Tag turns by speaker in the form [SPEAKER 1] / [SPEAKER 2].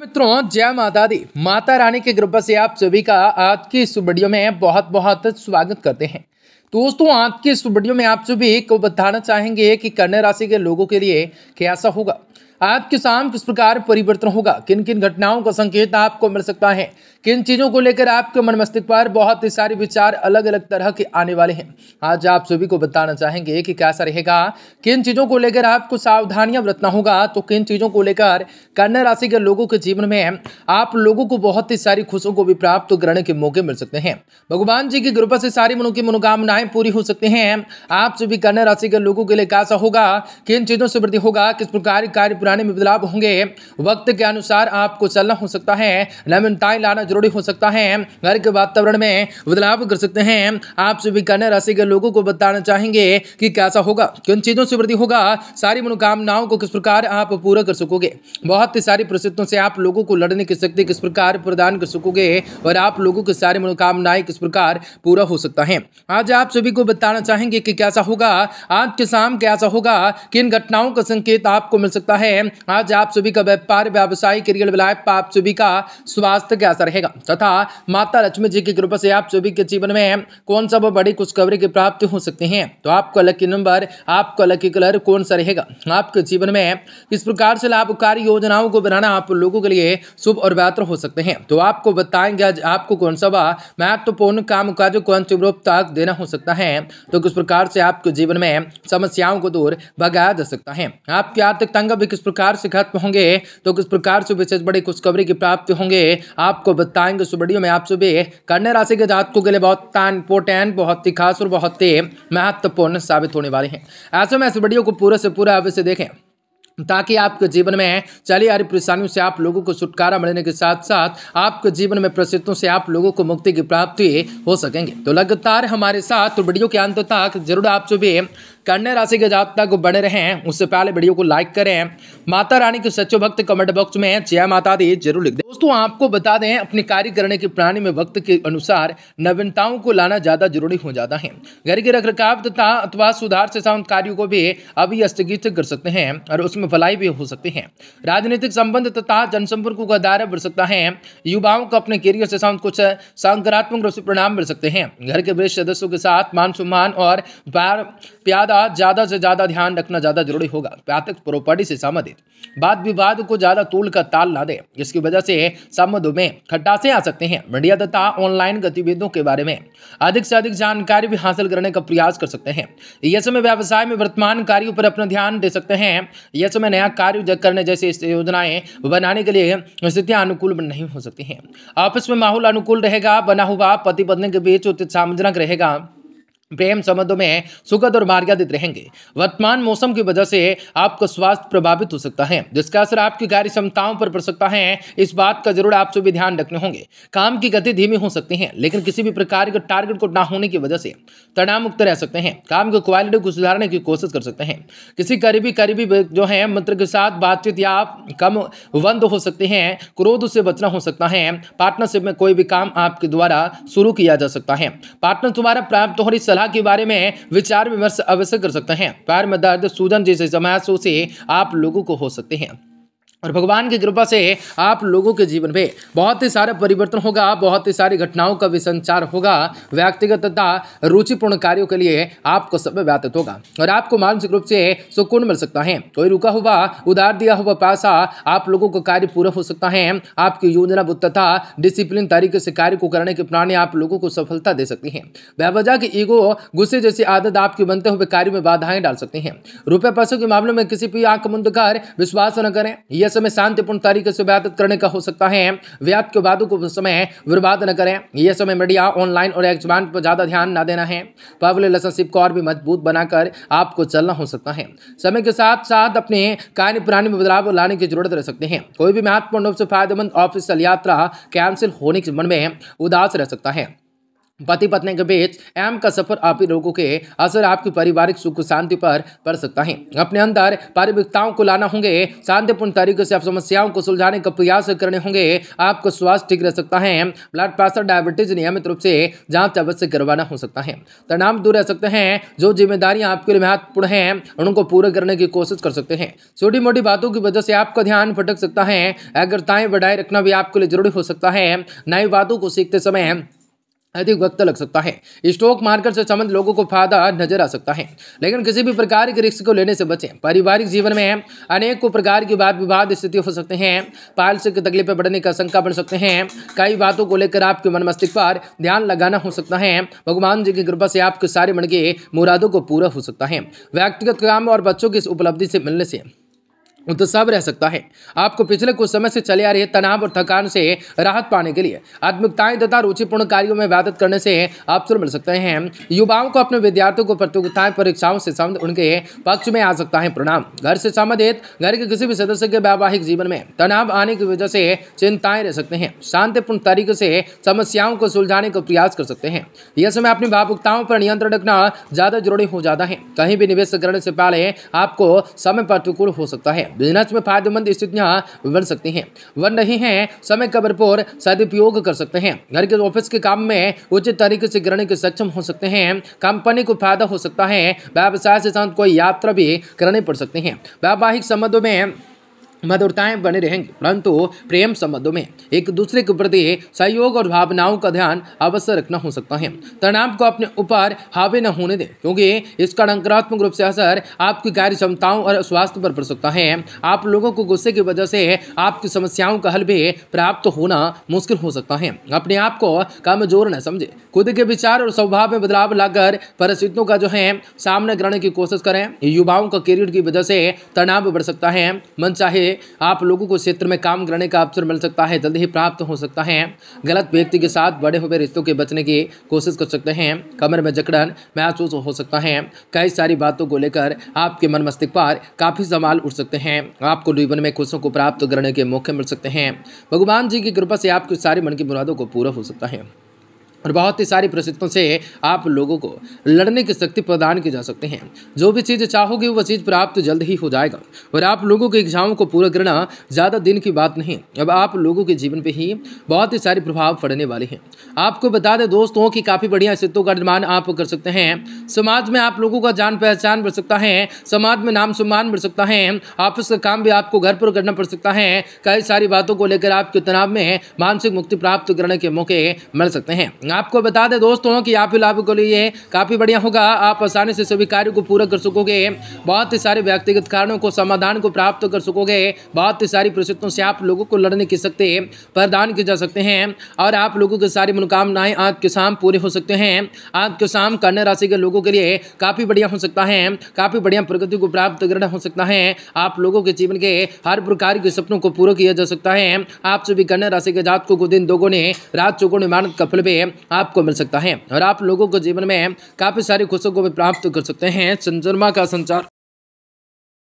[SPEAKER 1] मित्रों जय माता दी माता रानी के कृपा से आप सभी का आज की इस वीडियो में बहुत बहुत स्वागत करते हैं तो दोस्तों आज की इस वीडियो में आप सभी को बताना चाहेंगे कि कन्या राशि के लोगों के लिए कैसा होगा आपके शाम किस प्रकार परिवर्तन होगा किन किन घटनाओं का संकेत आपको मिल सकता है किन चीज़ों को लेकर आपके मन मस्तिष्क पर बहुत ही सारे विचार अलग अलग तरह के आने वाले हैं आज आप सभी को बताना चाहेंगे कि कैसा रहेगा किन चीज़ों को लेकर आपको सावधानियां बरतना होगा तो किन चीज़ों को लेकर कन्या राशि के लोगों के जीवन में आप लोगों को बहुत ही सारी खुशियों को भी प्राप्त करने के मौके मिल सकते हैं भगवान जी की कृपा से सारी मनो की मनोकामनाएं पूरी हो सकती हैं आप सभी कन्या राशि के लोगों के लिए कैसा होगा किन चीज़ों से वृद्धि होगा किस प्रकार कार्य पुराने में बदलाव होंगे वक्त के अनुसार आपको चलना हो सकता है नवीनताएं लाना जरूरी हो सकता है घर के वातावरण में बदलाव कर सकते हैं आप सभी कन्या राशि के लोगों को बताना चाहेंगे कि कैसा होगा किन चीज़ों से वृद्धि होगा सारी मनोकामनाओं को किस प्रकार आप पूरा कर सकोगे बहुत ही सारी परिस्थितियों से आप लोगों को लड़ने की शक्ति किस प्रकार प्रदान कर सकोगे और आप लोगों की सारी मनोकामनाएं किस प्रकार पूरा हो सकता है आज आप सभी को बताना चाहेंगे कि कैसा होगा आज के शाम कैसा होगा किन घटनाओं का संकेत आपको मिल सकता है हैं आज आप सभी का व्यापार व्यावसायिक रियल लाइफ आप सभी का स्वास्थ्य कैसा रहेगा तथा माता लक्ष्मी जी की कृपा से आप सभी के जीवन में कौन सा बड़ी खुशखबरी की प्राप्ति हो सकती है तो आपका लकी नंबर आपका लकी कलर कौन सा रहेगा आपके जीवन में किस प्रकार से लाभकारी योजनाओं को बनाना आप लोगों के लिए शुभ और बेहतर हो सकते हैं तो आपको बताएंगे आज आपको कौन सा महत्वपूर्ण काम काज कौन शुभ तक देना हो सकता है तो किस प्रकार से आपके जीवन में समस्याओं को दूर भगाया जा सकता है आपकी आर्थिक तंग भी किस प्रकार से खत्म होंगे तो किस प्रकार से विशेष बड़ी खुशखबरी की प्राप्ति होंगे आपको बताएंगे इस वीडियो में आप सुबह कन्या राशि के जातकों के लिए बहुत इंपोर्टेंट बहुत ही खास और बहुत ही महत्वपूर्ण साबित होने वाले हैं ऐसे में इस वीडियो को पूरे से पूरा अवश्य देखें ताकि आपके जीवन में चली आ रही परेशानियों से आप लोगों को छुटकारा मिलने के साथ साथ आपके जीवन में प्रसिद्धों से आप लोगों को मुक्ति की प्राप्ति हो सकेंगे तो लगातार हमारे साथ वीडियो के अंत तक जरूर आप जो भी कन्या राशि के जात तक बने रहे हैं उससे पहले वीडियो को लाइक करें माता रानी के सच्चो भक्त कमेंट बॉक्स में जय माता दी जरूर लिख दें दोस्तों आपको बता दें अपने कार्य करने की प्रणाली में वक्त के अनुसार नवीनताओं को लाना ज्यादा जरूरी हो जाता है घर के रख रखाव तथा अथवा सुधार से संबंध कार्यो को भी अभी स्थगित कर सकते हैं और उसमें भलाई भी हो सकती है राजनीतिक संबंध तथा जनसंपर्क का दायरा बढ़ सकता है युवाओं को अपने करियर से संबंध कुछ सकारात्मक रूप से परिणाम मिल सकते हैं घर के वरिष्ठ सदस्यों के साथ मान सम्मान और प्यार प्यादा का ज़्यादा से ज़्यादा ध्यान रखना ज़्यादा जरूरी होगा प्रातक प्रॉपर्टी से संबंधित वाद विवाद को ज़्यादा तूल का ताल ना दे जिसकी वजह से संबंधों में खट्टासे आ सकते हैं मीडिया तथा ऑनलाइन गतिविधियों के बारे में अधिक से अधिक जानकारी भी हासिल करने का प्रयास कर सकते हैं यह समय व्यवसाय में वर्तमान कार्यो पर अपना ध्यान दे सकते हैं यह समय नया कार्य करने जैसी योजनाएं बनाने के लिए स्थितियाँ अनुकूल नहीं हो सकती है आपस में माहौल अनुकूल रहेगा बना हुआ पति पत्नी के बीच उचित सामजनक रहेगा प्रेम संबंधों में सुखद और मार्गदित रहेंगे वर्तमान मौसम की वजह से आपका स्वास्थ्य प्रभावित हो सकता है जिसका असर आपकी कार्य क्षमताओं पर पड़ सकता है इस बात का जरूर आप सभी ध्यान रखने होंगे काम की गति धीमी हो सकती है लेकिन किसी भी प्रकार के टारगेट को ना होने की वजह से तनाव मुक्त रह सकते हैं काम की क्वालिटी को सुधारने की कोशिश कर सकते हैं किसी करीबी करीबी जो है मित्र के साथ बातचीत या कम बंद हो सकते हैं क्रोध से बचना हो सकता है पार्टनरशिप में कोई भी काम आपके द्वारा शुरू किया जा सकता है पार्टनर तुम्हारा प्राप्त हो रही सलाह के बारे में विचार विमर्श अवश्य कर सकते हैं पैर में दर्द सूजन जैसे समस्याओं से आप लोगों को हो सकते हैं और भगवान की कृपा से आप लोगों के जीवन में बहुत ही सारे परिवर्तन होगा बहुत ही सारी घटनाओं का विसंचार होगा व्यक्तिगत तथा रुचिपूर्ण कार्यों के लिए आपको समय व्यतीत होगा और आपको मानसिक रूप से सुकून मिल सकता है कोई रुका हुआ उधार दिया हुआ पैसा आप लोगों का कार्य पूरा हो सकता है आपकी योजना तथा डिसिप्लिन तरीके से कार्य को करने की प्रणाली आप लोगों को सफलता दे सकती है व्यवजा की ईगो गुस्से जैसी आदत आपके बनते हुए कार्य में बाधाएं डाल सकती है रुपये पैसों के मामले में किसी भी आंख मुंद कर विश्वास न करें यह यह समय शांतिपूर्ण तरीके से व्यात करने का हो सकता है व्यात के वादों को समय बर्बाद न करें यह समय मीडिया ऑनलाइन और एग्जबान पर ज़्यादा ध्यान न देना है पब्लिक रिलेशनशिप को और भी मजबूत बनाकर आपको चलना हो सकता है समय के साथ साथ अपने कार्य प्रणाली में बदलाव लाने की जरूरत रह सकते हैं कोई भी महत्वपूर्ण रूप से फायदेमंद ऑफिसल यात्रा कैंसिल होने के मन में उदास रह सकता है पति पत्नी के बीच एम का सफर आप ही लोगों के असर आपकी पारिवारिक सुख शांति पर पड़ सकता है अपने अंदर पारिवारिकताओं को लाना होंगे शांतिपूर्ण तरीके से आप समस्याओं को सुलझाने का प्रयास करने होंगे आपका स्वास्थ्य ठीक रह सकता है ब्लड प्रेशर डायबिटीज नियमित रूप से जांच अवश्य करवाना हो सकता है तनाव दूर रह सकते हैं जो जिम्मेदारियाँ आपके लिए महत्वपूर्ण हैं उनको पूरा करने की कोशिश कर सकते हैं छोटी मोटी बातों की वजह से आपका ध्यान भटक सकता है अग्रताएं बढ़ाए रखना भी आपके लिए जरूरी हो सकता है नई बातों को सीखते समय अधिक वक्त लग सकता है स्टॉक मार्केट से संबंध लोगों को फायदा नजर आ सकता है लेकिन किसी भी प्रकार के रिस्क को लेने से बचें पारिवारिक जीवन में अनेक प्रकार की वाद विवाद स्थिति हो सकते हैं पालसिक तकलीफें बढ़ने का शंका बढ़ सकते हैं कई बातों को लेकर आपके मन मस्तिष्क पर ध्यान लगाना हो सकता है भगवान जी की कृपा से आपके सारे मन के मुरादों को पूरा हो सकता है व्यक्तिगत काम और बच्चों की इस उपलब्धि से मिलने से तो सब रह सकता है आपको पिछले कुछ समय से चले आ रहे तनाव और थकान से राहत पाने के लिए आत्मिकताएं तथा रुचिपूर्ण कार्यों में व्यादत करने से अवसर मिल सकते हैं युवाओं को अपने विद्यार्थियों को प्रतियोगिताएं परीक्षाओं से संबंध उनके पक्ष में आ सकता है परिणाम घर से संबंधित घर के किसी भी सदस्य के वैवाहिक जीवन में तनाव आने की वजह से चिंताएं रह सकते हैं शांतिपूर्ण तरीके से समस्याओं को सुलझाने का प्रयास कर सकते हैं यह समय अपनी भावुकताओं पर नियंत्रण रखना ज्यादा जरूरी हो जाता है कहीं भी निवेश करने से पहले आपको समय प्रतिकूल हो सकता है बिजनेस में फायदेमंद स्थितियाँ बन सकती हैं बन रही हैं समय का भरपूर सदुपयोग कर सकते हैं घर के ऑफिस के काम में उचित तरीके से ग्रहण के सक्षम हो सकते हैं कंपनी को फायदा हो सकता है व्यवसाय से साथ कोई यात्रा भी करनी पड़ सकती है वैवाहिक संबंधों में मधुरताएं बने रहेंगी परंतु प्रेम संबंधों में एक दूसरे के प्रति सहयोग और भावनाओं का ध्यान अवश्य रखना हो सकता है तनाव को अपने ऊपर हावी न होने दें क्योंकि इसका नकारात्मक रूप से असर आपकी कार्य क्षमताओं और स्वास्थ्य पर पड़ सकता है आप लोगों को गुस्से की वजह से आपकी समस्याओं का हल भी प्राप्त होना मुश्किल हो सकता है अपने आप को कमजोर न समझे खुद के विचार और स्वभाव में बदलाव लाकर परिस्थितियों का जो है सामना करने की कोशिश करें युवाओं का करियर की वजह से तनाव बढ़ सकता है मन चाहे आप लोगों को क्षेत्र में काम करने का अवसर मिल सकता है जल्द ही प्राप्त हो सकता है गलत व्यक्ति के साथ बड़े हुए रिश्तों के बचने की कोशिश कर सकते हैं कमर में जकड़न महसूस हो सकता है कई सारी बातों को लेकर आपके मन मस्तिष्क पर काफ़ी सवाल उठ सकते हैं आपको जीवन में खुशों को प्राप्त करने के मौके मिल सकते हैं भगवान जी की कृपा से आपकी सारी मन की मुरादों को पूरा हो सकता है और बहुत ही सारी परिस्थितियों से आप लोगों को लड़ने की शक्ति प्रदान की जा सकते हैं जो भी चीज़ चाहोगे वह चीज़ प्राप्त जल्द ही हो जाएगा और आप लोगों की इच्छाओं को पूरा करना ज़्यादा दिन की बात नहीं अब आप लोगों के जीवन पर ही बहुत ही सारे प्रभाव पड़ने वाले हैं आपको बता दें दोस्तों की काफ़ी बढ़िया स्थितों का निर्माण आप कर सकते हैं समाज में आप लोगों का जान पहचान बढ़ सकता है समाज में नाम सम्मान बढ़ सकता है ऑफिस का काम भी आपको घर पर करना पड़ सकता है कई सारी बातों को लेकर आपके तनाव में मानसिक मुक्ति प्राप्त करने के मौके मिल सकते हैं आपको बता दें दोस्तों कि आप लाभ के लिए काफ़ी बढ़िया होगा आप आसानी से सभी कार्यों को पूरा कर सकोगे बहुत ही सारे व्यक्तिगत कारणों को समाधान को प्राप्त कर सकोगे बहुत ही सारी परिस्थितियों से आप लोगों को लड़ने की सकते प्रदान किए जा सकते हैं और आप लोगों की सारी मनोकामनाएँ आज के शाम पूरे हो सकते हैं आज के शाम कन्या राशि के लोगों के लिए काफ़ी बढ़िया हो सकता है काफ़ी बढ़िया प्रगति को प्राप्त करना हो सकता है आप लोगों के जीवन के हर प्रकार के सपनों को पूरा किया जा सकता है आप सभी कन्या राशि के जातकों को दिन दोगों ने रात चौगुण ने का कपल पर आपको मिल सकता है और आप लोगों को जीवन में काफ़ी सारी खुशियों को भी प्राप्त कर सकते हैं चंद्रमा का संचार